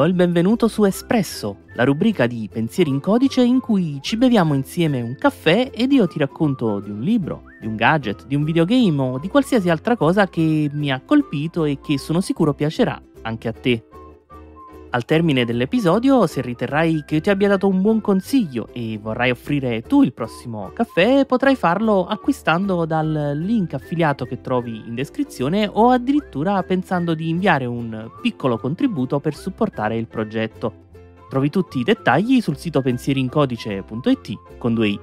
do il benvenuto su Espresso, la rubrica di Pensieri in codice in cui ci beviamo insieme un caffè ed io ti racconto di un libro, di un gadget, di un videogame o di qualsiasi altra cosa che mi ha colpito e che sono sicuro piacerà anche a te. Al termine dell'episodio, se riterrai che io ti abbia dato un buon consiglio e vorrai offrire tu il prossimo caffè, potrai farlo acquistando dal link affiliato che trovi in descrizione o addirittura pensando di inviare un piccolo contributo per supportare il progetto. Trovi tutti i dettagli sul sito pensierincodice.it con due i.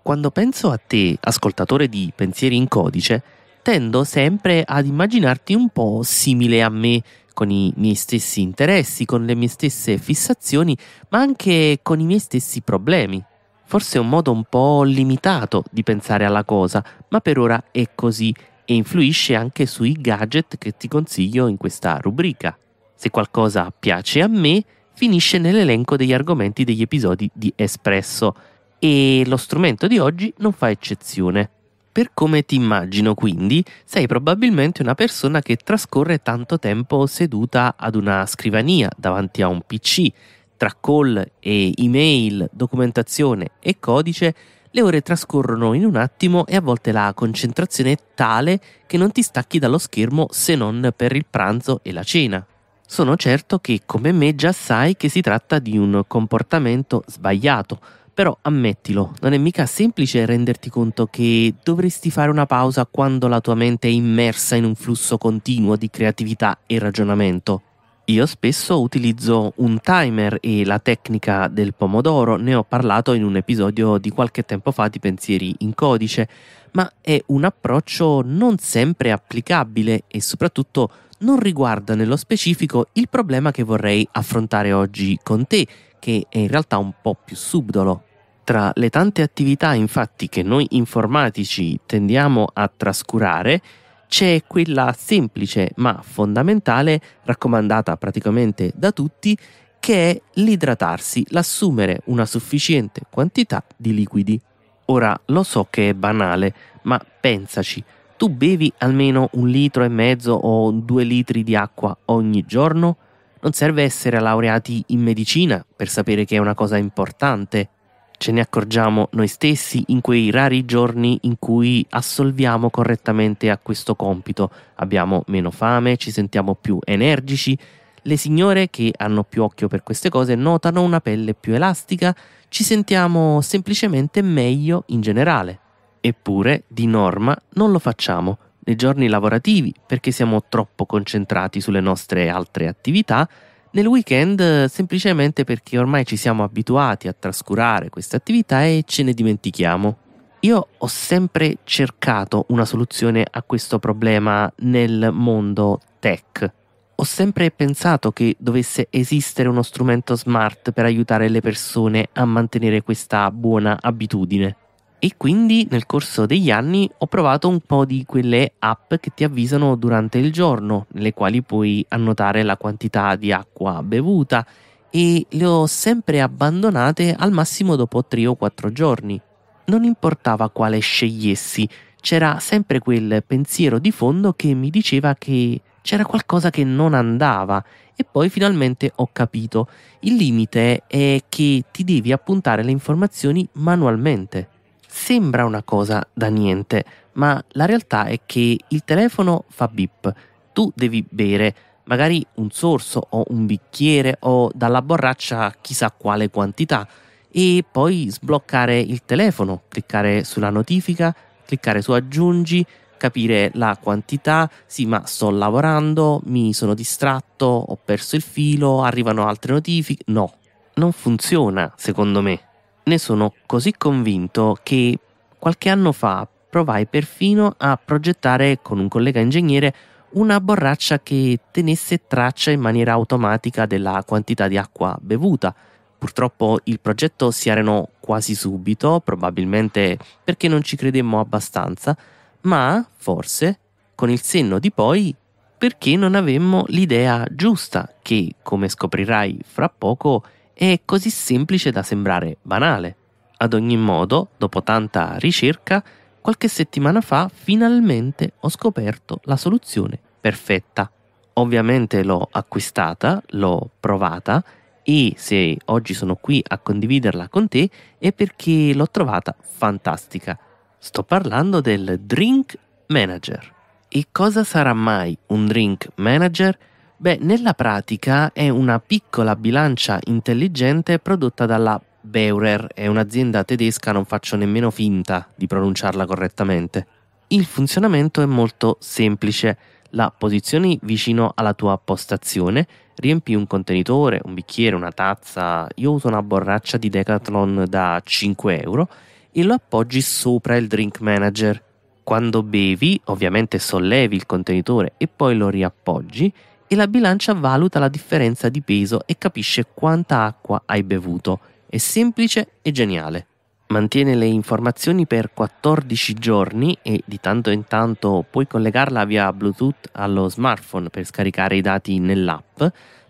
Quando penso a te, ascoltatore di Pensieri in Codice, tendo sempre ad immaginarti un po' simile a me, con i miei stessi interessi, con le mie stesse fissazioni, ma anche con i miei stessi problemi. Forse è un modo un po' limitato di pensare alla cosa, ma per ora è così e influisce anche sui gadget che ti consiglio in questa rubrica. Se qualcosa piace a me, finisce nell'elenco degli argomenti degli episodi di Espresso e lo strumento di oggi non fa eccezione. Per come ti immagino, quindi, sei probabilmente una persona che trascorre tanto tempo seduta ad una scrivania davanti a un PC. Tra call e email, documentazione e codice, le ore trascorrono in un attimo e a volte la concentrazione è tale che non ti stacchi dallo schermo se non per il pranzo e la cena. Sono certo che come me già sai che si tratta di un comportamento sbagliato però ammettilo, non è mica semplice renderti conto che dovresti fare una pausa quando la tua mente è immersa in un flusso continuo di creatività e ragionamento. Io spesso utilizzo un timer e la tecnica del pomodoro, ne ho parlato in un episodio di qualche tempo fa di Pensieri in codice, ma è un approccio non sempre applicabile e soprattutto non riguarda nello specifico il problema che vorrei affrontare oggi con te, che è in realtà un po' più subdolo. Tra le tante attività infatti che noi informatici tendiamo a trascurare, c'è quella semplice ma fondamentale, raccomandata praticamente da tutti, che è l'idratarsi, l'assumere una sufficiente quantità di liquidi. Ora lo so che è banale, ma pensaci, tu bevi almeno un litro e mezzo o due litri di acqua ogni giorno? Non serve essere laureati in medicina per sapere che è una cosa importante. Ce ne accorgiamo noi stessi in quei rari giorni in cui assolviamo correttamente a questo compito. Abbiamo meno fame, ci sentiamo più energici. Le signore che hanno più occhio per queste cose notano una pelle più elastica, ci sentiamo semplicemente meglio in generale. Eppure, di norma, non lo facciamo nei giorni lavorativi perché siamo troppo concentrati sulle nostre altre attività, nel weekend semplicemente perché ormai ci siamo abituati a trascurare queste attività e ce ne dimentichiamo. Io ho sempre cercato una soluzione a questo problema nel mondo tech. Ho sempre pensato che dovesse esistere uno strumento smart per aiutare le persone a mantenere questa buona abitudine e quindi nel corso degli anni ho provato un po' di quelle app che ti avvisano durante il giorno, nelle quali puoi annotare la quantità di acqua bevuta e le ho sempre abbandonate al massimo dopo 3 o 4 giorni. Non importava quale scegliessi, c'era sempre quel pensiero di fondo che mi diceva che c'era qualcosa che non andava e poi finalmente ho capito. Il limite è che ti devi appuntare le informazioni manualmente. Sembra una cosa da niente, ma la realtà è che il telefono fa bip, tu devi bere, magari un sorso o un bicchiere o dalla borraccia chissà quale quantità, e poi sbloccare il telefono, cliccare sulla notifica, cliccare su aggiungi, capire la quantità, sì ma sto lavorando, mi sono distratto, ho perso il filo, arrivano altre notifiche, no, non funziona secondo me. Ne sono così convinto che qualche anno fa provai perfino a progettare con un collega ingegnere una borraccia che tenesse traccia in maniera automatica della quantità di acqua bevuta. Purtroppo il progetto si arenò quasi subito, probabilmente perché non ci credemmo abbastanza, ma forse, con il senno di poi, perché non avemmo l'idea giusta che, come scoprirai fra poco, è così semplice da sembrare banale. Ad ogni modo, dopo tanta ricerca, qualche settimana fa finalmente ho scoperto la soluzione perfetta. Ovviamente l'ho acquistata, l'ho provata e se oggi sono qui a condividerla con te è perché l'ho trovata fantastica. Sto parlando del Drink Manager. E cosa sarà mai un Drink Manager? Beh, nella pratica è una piccola bilancia intelligente prodotta dalla Beurer, è un'azienda tedesca, non faccio nemmeno finta di pronunciarla correttamente. Il funzionamento è molto semplice. La posizioni vicino alla tua postazione, riempi un contenitore, un bicchiere, una tazza. Io uso una borraccia di Decathlon da 5 euro e lo appoggi sopra il drink manager. Quando bevi, ovviamente sollevi il contenitore e poi lo riappoggi e la bilancia valuta la differenza di peso e capisce quanta acqua hai bevuto. È semplice e geniale. Mantiene le informazioni per 14 giorni e di tanto in tanto puoi collegarla via Bluetooth allo smartphone per scaricare i dati nell'app,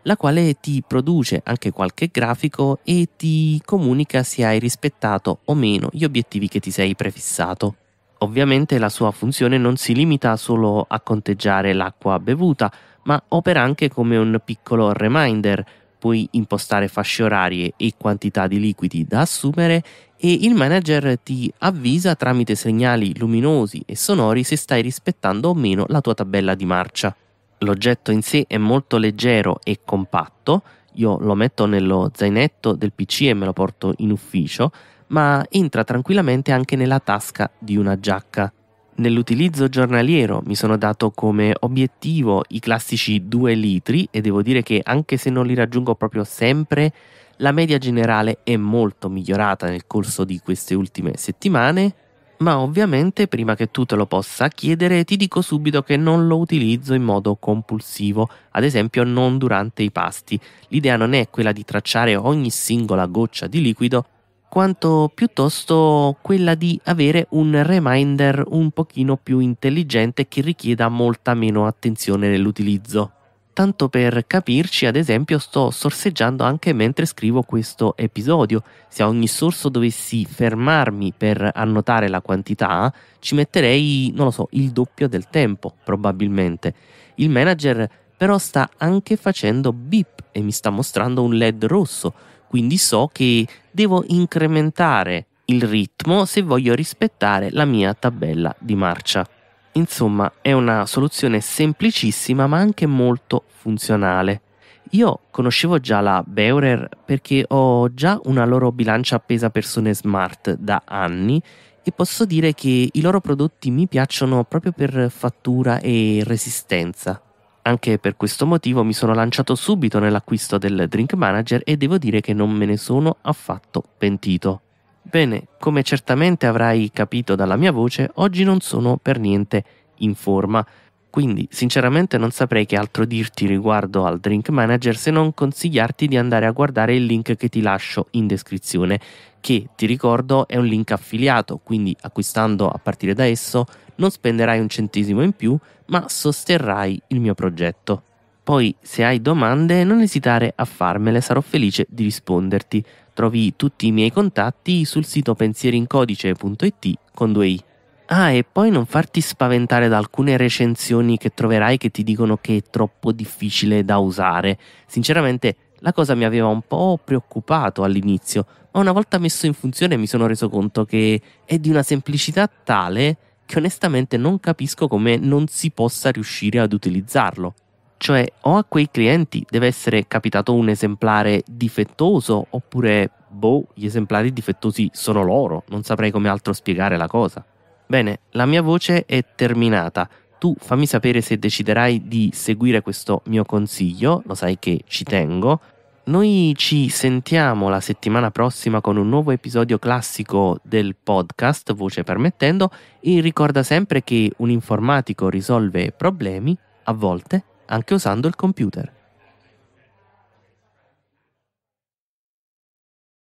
la quale ti produce anche qualche grafico e ti comunica se hai rispettato o meno gli obiettivi che ti sei prefissato. Ovviamente la sua funzione non si limita solo a conteggiare l'acqua bevuta, ma opera anche come un piccolo reminder, puoi impostare fasce orarie e quantità di liquidi da assumere e il manager ti avvisa tramite segnali luminosi e sonori se stai rispettando o meno la tua tabella di marcia. L'oggetto in sé è molto leggero e compatto, io lo metto nello zainetto del PC e me lo porto in ufficio, ma entra tranquillamente anche nella tasca di una giacca. Nell'utilizzo giornaliero mi sono dato come obiettivo i classici 2 litri e devo dire che anche se non li raggiungo proprio sempre, la media generale è molto migliorata nel corso di queste ultime settimane, ma ovviamente prima che tu te lo possa chiedere ti dico subito che non lo utilizzo in modo compulsivo, ad esempio non durante i pasti. L'idea non è quella di tracciare ogni singola goccia di liquido, quanto piuttosto quella di avere un reminder un pochino più intelligente che richieda molta meno attenzione nell'utilizzo. Tanto per capirci, ad esempio, sto sorseggiando anche mentre scrivo questo episodio. Se a ogni sorso dovessi fermarmi per annotare la quantità, ci metterei, non lo so, il doppio del tempo, probabilmente. Il manager però sta anche facendo beep e mi sta mostrando un LED rosso, quindi so che devo incrementare il ritmo se voglio rispettare la mia tabella di marcia. Insomma, è una soluzione semplicissima ma anche molto funzionale. Io conoscevo già la Beurer perché ho già una loro bilancia appesa persone smart da anni e posso dire che i loro prodotti mi piacciono proprio per fattura e resistenza. Anche per questo motivo mi sono lanciato subito nell'acquisto del Drink Manager e devo dire che non me ne sono affatto pentito. Bene, come certamente avrai capito dalla mia voce, oggi non sono per niente in forma, quindi sinceramente non saprei che altro dirti riguardo al Drink Manager se non consigliarti di andare a guardare il link che ti lascio in descrizione che ti ricordo è un link affiliato, quindi acquistando a partire da esso non spenderai un centesimo in più, ma sosterrai il mio progetto. Poi se hai domande non esitare a farmele, sarò felice di risponderti. Trovi tutti i miei contatti sul sito pensierincodice.it con due i. Ah, e poi non farti spaventare da alcune recensioni che troverai che ti dicono che è troppo difficile da usare. Sinceramente, la cosa mi aveva un po' preoccupato all'inizio, ma una volta messo in funzione mi sono reso conto che è di una semplicità tale che onestamente non capisco come non si possa riuscire ad utilizzarlo. Cioè, o a quei clienti deve essere capitato un esemplare difettoso, oppure, boh, gli esemplari difettosi sono loro, non saprei come altro spiegare la cosa. Bene, la mia voce è terminata. Tu fammi sapere se deciderai di seguire questo mio consiglio, lo sai che ci tengo, noi ci sentiamo la settimana prossima con un nuovo episodio classico del podcast, voce permettendo, e ricorda sempre che un informatico risolve problemi, a volte anche usando il computer.